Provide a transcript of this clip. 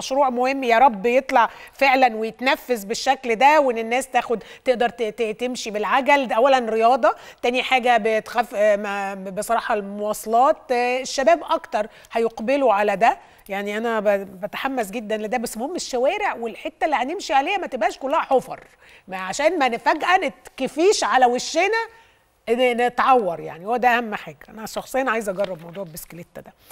مشروع مهم يا رب يطلع فعلا ويتنفذ بالشكل ده وان الناس تاخد تقدر تمشي بالعجل ده اولا رياضه تاني حاجه بتخاف بصراحه المواصلات آه، الشباب اكتر هيقبلوا على ده يعني انا بتحمس جدا لده بس مهم الشوارع والحته اللي هنمشي عليها ما تبقاش كلها حفر عشان ما نفاجئ نتكفيش على وشنا نتعور يعني هو ده اهم حاجه انا شخصيا عايزه اجرب موضوع البسكليته ده